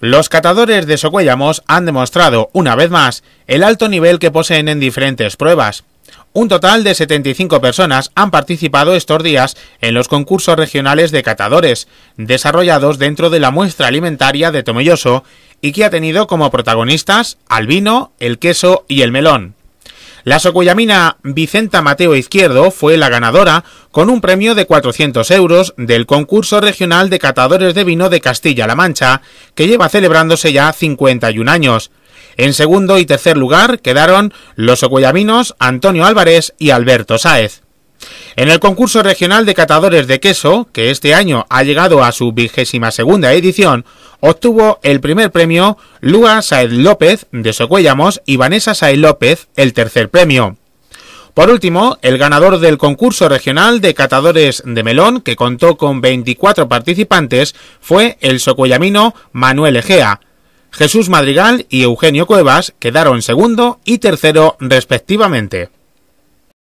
Los catadores de Socuellamos han demostrado, una vez más, el alto nivel que poseen en diferentes pruebas. Un total de 75 personas han participado estos días en los concursos regionales de catadores, desarrollados dentro de la muestra alimentaria de Tomelloso y que ha tenido como protagonistas al vino, el queso y el melón. La socuyamina Vicenta Mateo Izquierdo fue la ganadora con un premio de 400 euros del concurso regional de catadores de vino de Castilla-La Mancha, que lleva celebrándose ya 51 años. En segundo y tercer lugar quedaron los socuyaminos Antonio Álvarez y Alberto Sáez. En el concurso regional de catadores de queso, que este año ha llegado a su vigésima segunda edición, obtuvo el primer premio Lua Saez López de Socuellamos y Vanessa Saez López el tercer premio. Por último, el ganador del concurso regional de catadores de melón, que contó con 24 participantes, fue el socuellamino Manuel Egea. Jesús Madrigal y Eugenio Cuevas quedaron segundo y tercero respectivamente.